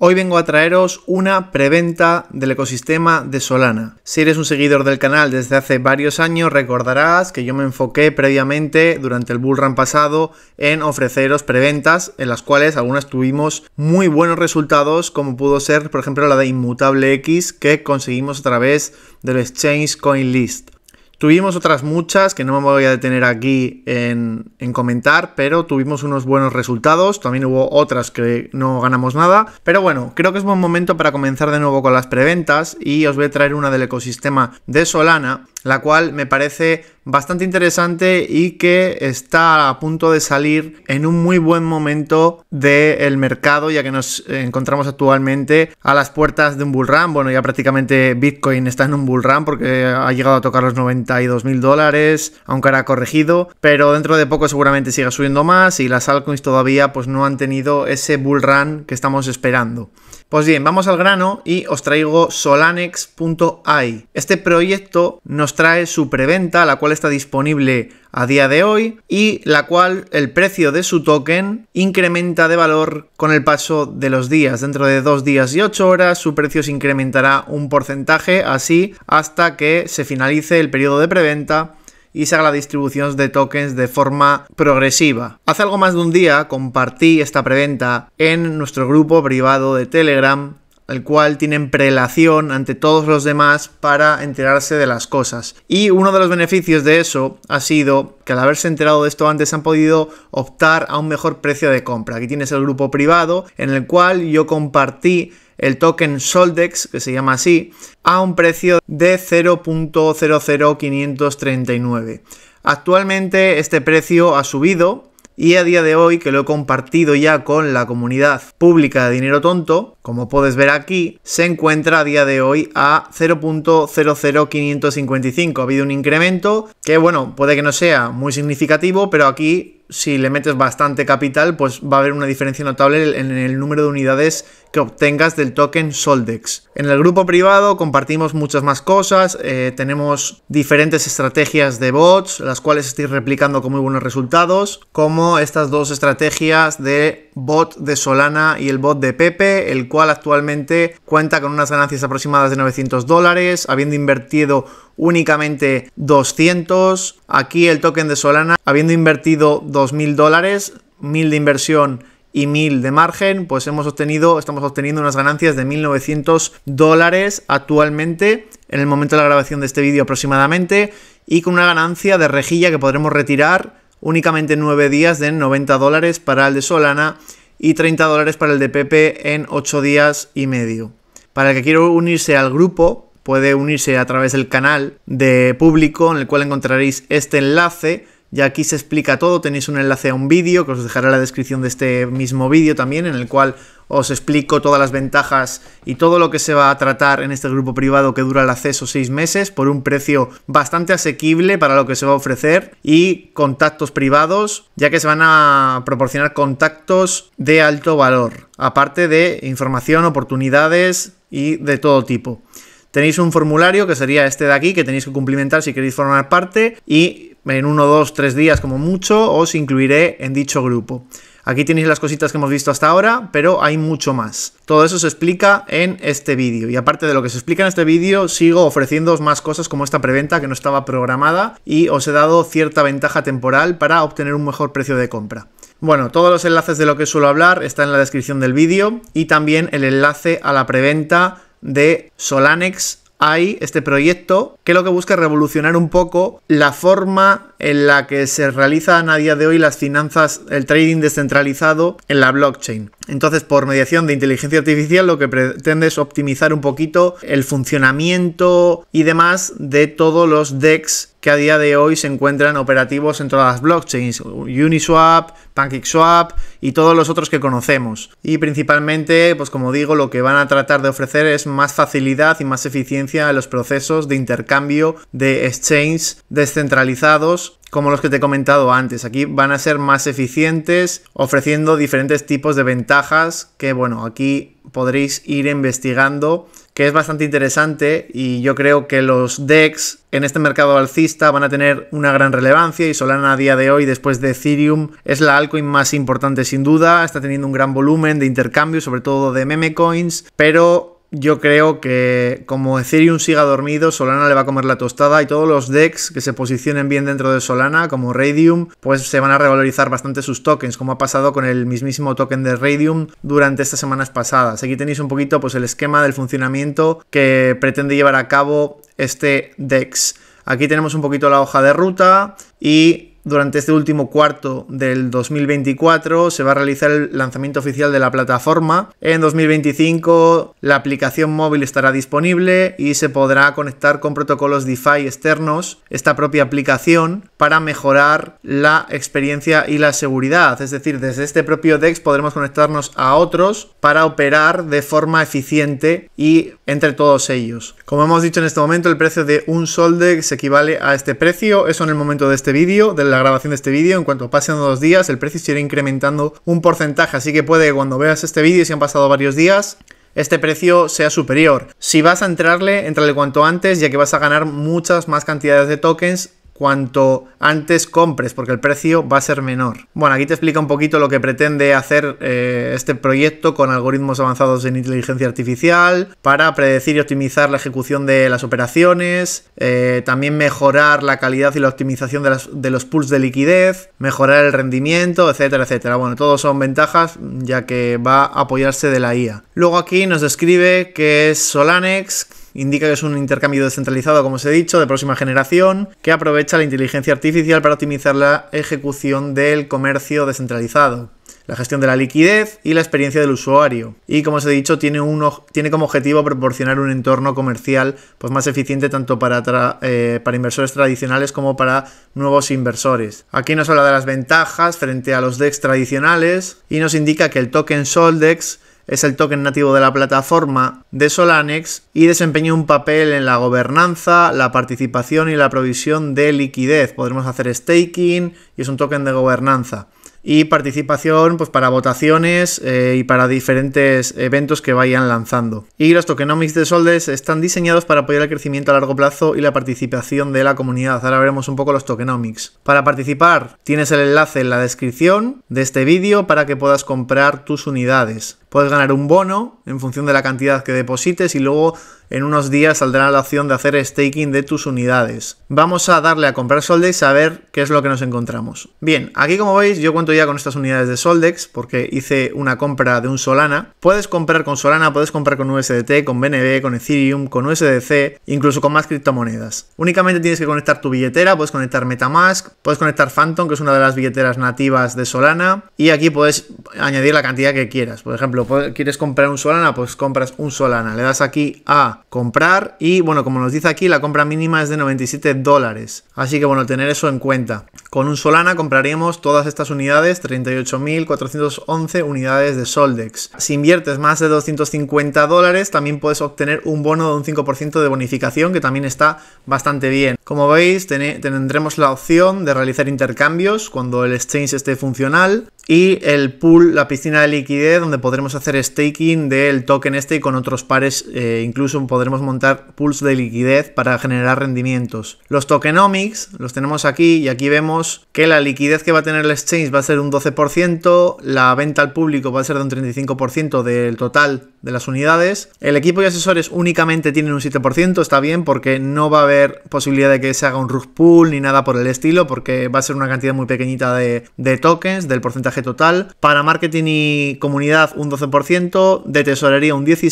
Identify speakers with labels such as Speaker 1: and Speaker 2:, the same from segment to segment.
Speaker 1: Hoy vengo a traeros una preventa del ecosistema de Solana. Si eres un seguidor del canal desde hace varios años, recordarás que yo me enfoqué previamente durante el bullrun pasado en ofreceros preventas en las cuales algunas tuvimos muy buenos resultados, como pudo ser, por ejemplo, la de Inmutable X que conseguimos a través del exchange CoinList. Tuvimos otras muchas que no me voy a detener aquí en, comentar, pero tuvimos unos buenos resultados. También hubo otras que no ganamos nada. Pero bueno, creo que es buen momento para comenzar de nuevo con las preventas y os voy a traer una del ecosistema de Solana la cual me parece bastante interesante y que está a punto de salir en un muy buen momento del mercado, ya que nos encontramos actualmente a las puertas de un bull run. Bueno, ya prácticamente Bitcoin está en un bull run porque ha llegado a tocar los 92 mil dólares, aunque ahora ha corregido, pero dentro de poco seguramente siga subiendo más y las altcoins todavía pues no han tenido ese bull run que estamos esperando. Pues bien, vamos al grano y os traigo solanex.ai. Este proyecto nos trae su preventa, la cual está disponible a día de hoy y la cual el precio de su token incrementa de valor con el paso de los días. Dentro de dos días y ocho horas su precio se incrementará un porcentaje así hasta que se finalice el periodo de preventa y se haga la distribución de tokens de forma progresiva. Hace algo más de un día compartí esta preventa en nuestro grupo privado de Telegram el cual tienen prelación ante todos los demás para enterarse de las cosas. Y uno de los beneficios de eso ha sido que al haberse enterado de esto antes han podido optar a un mejor precio de compra. Aquí tienes el grupo privado en el cual yo compartí el token Soldex, que se llama así, a un precio de 0.00539. Actualmente este precio ha subido y a día de hoy, que lo he compartido ya con la comunidad pública de Dinero Tonto, como puedes ver aquí, se encuentra a día de hoy a 0.00555. Ha habido un incremento que, bueno, puede que no sea muy significativo, pero aquí, si le metes bastante capital, pues va a haber una diferencia notable en el número de unidades que obtengas del token Soldex. En el grupo privado compartimos muchas más cosas, eh, tenemos diferentes estrategias de bots, las cuales estoy replicando con muy buenos resultados, como estas dos estrategias de bot de Solana y el bot de Pepe, el cual actualmente cuenta con unas ganancias aproximadas de 900 dólares, habiendo invertido únicamente 200. Aquí el token de Solana, habiendo invertido 2.000 dólares, 1.000 de inversión y 1000 de margen, pues hemos obtenido, estamos obteniendo unas ganancias de 1900 dólares actualmente, en el momento de la grabación de este vídeo aproximadamente, y con una ganancia de rejilla que podremos retirar únicamente 9 días de 90 dólares para el de Solana y 30 dólares para el de Pepe en 8 días y medio. Para el que quiera unirse al grupo, puede unirse a través del canal de público en el cual encontraréis este enlace. Ya aquí se explica todo, tenéis un enlace a un vídeo que os dejaré en la descripción de este mismo vídeo también, en el cual os explico todas las ventajas y todo lo que se va a tratar en este grupo privado que dura el acceso seis meses por un precio bastante asequible para lo que se va a ofrecer y contactos privados, ya que se van a proporcionar contactos de alto valor, aparte de información, oportunidades y de todo tipo. Tenéis un formulario que sería este de aquí que tenéis que cumplimentar si queréis formar parte y en uno, dos, tres días como mucho os incluiré en dicho grupo. Aquí tenéis las cositas que hemos visto hasta ahora, pero hay mucho más. Todo eso se explica en este vídeo. Y aparte de lo que se explica en este vídeo, sigo ofreciéndoos más cosas como esta preventa que no estaba programada y os he dado cierta ventaja temporal para obtener un mejor precio de compra. Bueno, todos los enlaces de lo que suelo hablar están en la descripción del vídeo y también el enlace a la preventa de Solanex hay este proyecto que lo que busca es revolucionar un poco la forma en la que se realizan a día de hoy las finanzas, el trading descentralizado en la blockchain. Entonces, por mediación de inteligencia artificial, lo que pretende es optimizar un poquito el funcionamiento y demás de todos los DEX que a día de hoy se encuentran operativos en todas las blockchains, Uniswap, PancakeSwap y todos los otros que conocemos. Y principalmente, pues como digo, lo que van a tratar de ofrecer es más facilidad y más eficiencia en los procesos de intercambio de exchanges descentralizados como los que te he comentado antes. Aquí van a ser más eficientes ofreciendo diferentes tipos de ventajas que, bueno, aquí podréis ir investigando, que es bastante interesante y yo creo que los DEX en este mercado alcista van a tener una gran relevancia y Solana a día de hoy, después de Ethereum, es la altcoin más importante sin duda, está teniendo un gran volumen de intercambio, sobre todo de meme coins, pero yo creo que como Ethereum siga dormido, Solana le va a comer la tostada y todos los DEX que se posicionen bien dentro de Solana, como Radium, pues se van a revalorizar bastante sus tokens, como ha pasado con el mismísimo token de Radium durante estas semanas pasadas. Aquí tenéis un poquito pues el esquema del funcionamiento que pretende llevar a cabo este DEX. Aquí tenemos un poquito la hoja de ruta y durante este último cuarto del 2024 se va a realizar el lanzamiento oficial de la plataforma. En 2025 la aplicación móvil estará disponible y se podrá conectar con protocolos DeFi externos esta propia aplicación para mejorar la experiencia y la seguridad. Es decir, desde este propio DEX podremos conectarnos a otros para operar de forma eficiente y entre todos ellos. Como hemos dicho en este momento, el precio de un sol DEX equivale a este precio. Eso en el momento de este vídeo, de la grabación de este vídeo. En cuanto pasen dos días, el precio se irá incrementando un porcentaje. Así que puede que cuando veas este vídeo, si han pasado varios días, este precio sea superior. Si vas a entrarle, entrale cuanto antes, ya que vas a ganar muchas más cantidades de tokens cuanto antes compres, porque el precio va a ser menor. Bueno, aquí te explica un poquito lo que pretende hacer eh, este proyecto con algoritmos avanzados en inteligencia artificial para predecir y optimizar la ejecución de las operaciones, eh, también mejorar la calidad y la optimización de, los pools de liquidez, mejorar el rendimiento, etcétera, etcétera. Bueno, todos son ventajas ya que va a apoyarse de la IA. Luego aquí nos describe que es Solanex, Indica que es un intercambio descentralizado, como os he dicho, de próxima generación, que aprovecha la inteligencia artificial para optimizar la ejecución del comercio descentralizado la gestión de la liquidez y la experiencia del usuario. Y como os he dicho, tiene, como objetivo proporcionar un entorno comercial pues, más eficiente tanto para, eh, para inversores tradicionales como para nuevos inversores. Aquí nos habla de las ventajas frente a los DEX tradicionales y nos indica que el token Soldex es el token nativo de la plataforma de Solanex y desempeña un papel en la gobernanza, la participación y la provisión de liquidez. Podremos hacer staking y es un token de gobernanza. Y participación pues, para votaciones eh, y para diferentes eventos que vayan lanzando. Y los tokenomics de Soldes están diseñados para apoyar el crecimiento a largo plazo y la participación de la comunidad. Ahora veremos un poco los tokenomics. Para participar tienes el enlace en la descripción de este vídeo para que puedas comprar tus unidades puedes ganar un bono en función de la cantidad que deposites y luego en unos días saldrá la opción de hacer staking de tus unidades. Vamos a darle a comprar Soldex a ver qué es lo que nos encontramos. Bien, aquí como veis yo cuento ya con estas unidades de Soldex porque hice una compra de un Solana. Puedes comprar con Solana, puedes comprar con USDT, con BNB, con Ethereum, con USDC, incluso con más criptomonedas. Únicamente tienes que conectar tu billetera, puedes conectar MetaMask, puedes conectar Phantom, que es una de las billeteras nativas de Solana, y aquí puedes añadir la cantidad que quieras. Por ejemplo, ¿quieres comprar un Solana? Pues compras un Solana. Le das aquí a comprar y bueno, como nos dice aquí, la compra mínima es de 97 dólares. Así que bueno, tener eso en cuenta. Con un Solana compraremos todas estas unidades, 38.411 unidades de Soldex. Si inviertes más de 250 dólares, también puedes obtener un bono de un 5% de bonificación, que también está bastante bien. Como veis, tendremos la opción de realizar intercambios cuando el exchange esté funcional y el pool, la piscina de liquidez, donde podremos hacer staking del token este y con otros pares, eh, incluso podremos montar pools de liquidez para generar rendimientos. Los tokenomics los tenemos aquí y aquí vemos que la liquidez que va a tener el exchange va a ser un 12%, la venta al público va a ser de un 35% del total de las unidades. El equipo y asesores únicamente tienen un 7%, está bien, porque no va a haber posibilidad de que se haga un rug pool ni nada por el estilo, porque va a ser una cantidad muy pequeñita de, tokens, del porcentaje total. Para marketing y comunidad un 12%, de tesorería un 16%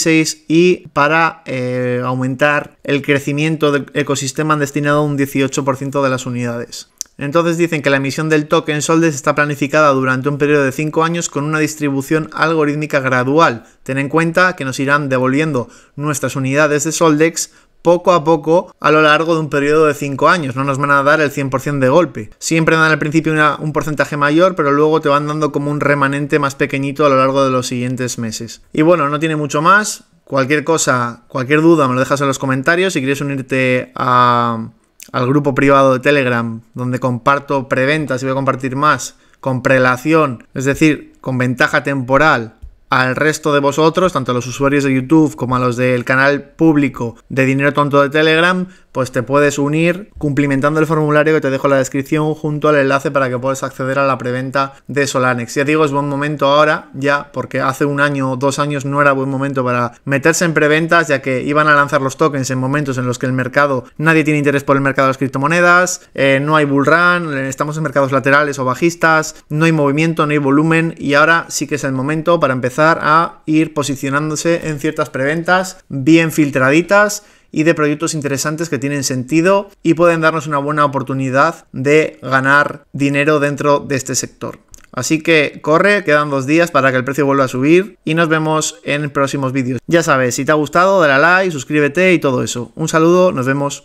Speaker 1: y para eh, aumentar el crecimiento del ecosistema han destinado un 18% de las unidades. Entonces dicen que la emisión del token Soldex está planificada durante un periodo de 5 años con una distribución algorítmica gradual. Ten en cuenta que nos irán devolviendo nuestras unidades de Soldex poco a poco a lo largo de un periodo de 5 años. No nos van a dar el 100% de golpe. Siempre dan al principio un porcentaje mayor, pero luego te van dando como un remanente más pequeñito a lo largo de los siguientes meses. Y bueno, no tiene mucho más. Cualquier cosa, cualquier duda me lo dejas en los comentarios. Si quieres unirte a al grupo privado de Telegram, donde comparto preventas y voy a compartir más, con prelación, es decir, con ventaja temporal al resto de vosotros, tanto a los usuarios de YouTube como a los del canal público de Dinero Tonto de Telegram, pues te puedes unir cumplimentando el formulario que te dejo en la descripción junto al enlace para que puedas acceder a la preventa de Solanex. Ya digo, es buen momento ahora, ya, porque hace un año o dos años no era buen momento para meterse en preventas, ya que iban a lanzar los tokens en momentos en los que el mercado, nadie tiene interés por el mercado de las criptomonedas, eh, no hay bull run, eh, estamos en mercados laterales o bajistas, no hay movimiento, no hay volumen, y ahora sí que es el momento para empezar a ir posicionándose en ciertas preventas bien filtraditas y de proyectos interesantes que tienen sentido y pueden darnos una buena oportunidad de ganar dinero dentro de este sector. Así que corre, quedan dos días para que el precio vuelva a subir y nos vemos en próximos vídeos. Ya sabes, si te ha gustado, dale a like, suscríbete y todo eso. Un saludo, nos vemos.